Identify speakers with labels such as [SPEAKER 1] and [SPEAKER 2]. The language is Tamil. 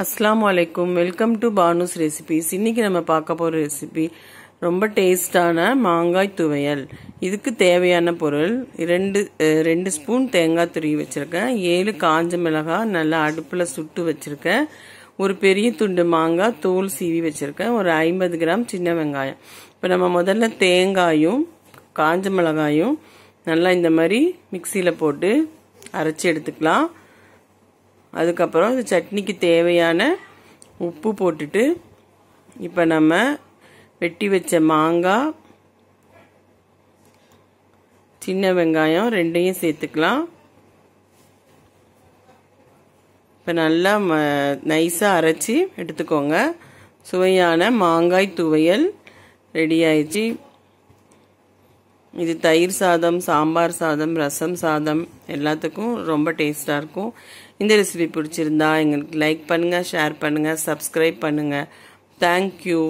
[SPEAKER 1] அஸ்லாம் வலைக்கும் வெல்கம் டு பானுஸ் ரெசிபிஸ் இன்னைக்கு நம்ம பார்க்க போகிற ரெசிபி ரொம்ப டேஸ்டான மாங்காய் துவையல் இதுக்கு தேவையான பொருள் ரெண்டு ரெண்டு ஸ்பூன் தேங்காய் துருவி வச்சுருக்கேன் ஏழு காஞ்ச மிளகாய் நல்லா அடுப்பில் சுட்டு வச்சுருக்கேன் ஒரு பெரிய துண்டு மாங்காய் தோல் சீவி வச்சுருக்கேன் ஒரு ஐம்பது கிராம் சின்ன வெங்காயம் இப்போ நம்ம முதல்ல தேங்காயும் காஞ்ச மிளகாயும் நல்லா இந்த மாதிரி மிக்சியில் போட்டு அரைச்சி எடுத்துக்கலாம் அதுக்கப்புறம் இந்த சட்னிக்கு தேவையான உப்பு போட்டுட்டு இப்போ நம்ம வெட்டி வச்ச மாங்காய் சின்ன வெங்காயம் ரெண்டையும் சேர்த்துக்கலாம் இப்போ நல்லா ம நைஸாக அரைச்சி எடுத்துக்கோங்க சுவையான மாங்காய் துவையல் ரெடி ஆயிடுச்சு இது தயிர் சாதம் சாம்பார் சாதம் ரசம் சாதம் எல்லாத்துக்கும் ரொம்ப டேஸ்ட்டாக இருக்கும் இந்த ரெசிபி பிடிச்சிருந்தா எங்களுக்கு லைக் பண்ணுங்கள் ஷேர் பண்ணுங்கள் சப்ஸ்கிரைப் பண்ணுங்கள் தேங்க்யூ